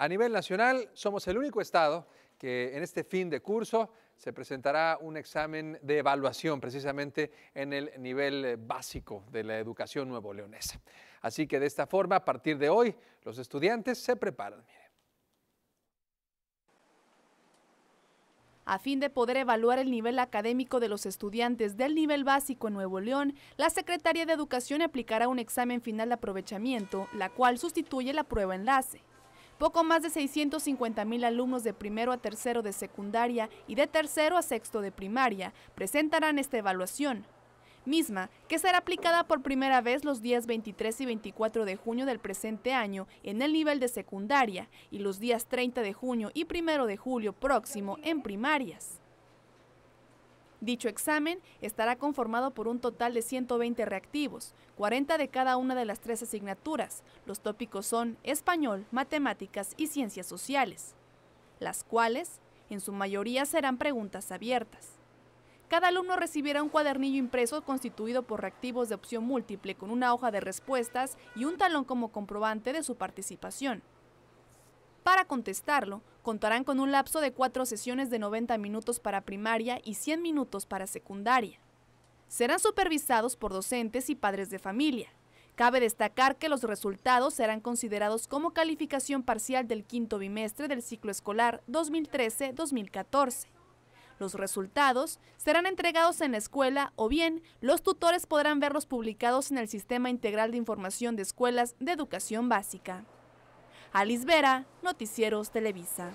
A nivel nacional, somos el único estado que en este fin de curso se presentará un examen de evaluación precisamente en el nivel eh, básico de la educación nuevo leonesa. Así que de esta forma, a partir de hoy, los estudiantes se preparan. A fin de poder evaluar el nivel académico de los estudiantes del nivel básico en Nuevo León, la Secretaría de Educación aplicará un examen final de aprovechamiento, la cual sustituye la prueba enlace. Poco más de 650 mil alumnos de primero a tercero de secundaria y de tercero a sexto de primaria presentarán esta evaluación, misma que será aplicada por primera vez los días 23 y 24 de junio del presente año en el nivel de secundaria y los días 30 de junio y primero de julio próximo en primarias. Dicho examen estará conformado por un total de 120 reactivos, 40 de cada una de las tres asignaturas. Los tópicos son español, matemáticas y ciencias sociales, las cuales en su mayoría serán preguntas abiertas. Cada alumno recibirá un cuadernillo impreso constituido por reactivos de opción múltiple con una hoja de respuestas y un talón como comprobante de su participación. Para contestarlo, contarán con un lapso de cuatro sesiones de 90 minutos para primaria y 100 minutos para secundaria. Serán supervisados por docentes y padres de familia. Cabe destacar que los resultados serán considerados como calificación parcial del quinto bimestre del ciclo escolar 2013-2014. Los resultados serán entregados en la escuela o bien los tutores podrán verlos publicados en el Sistema Integral de Información de Escuelas de Educación Básica. Alice Vera, Noticieros Televisa.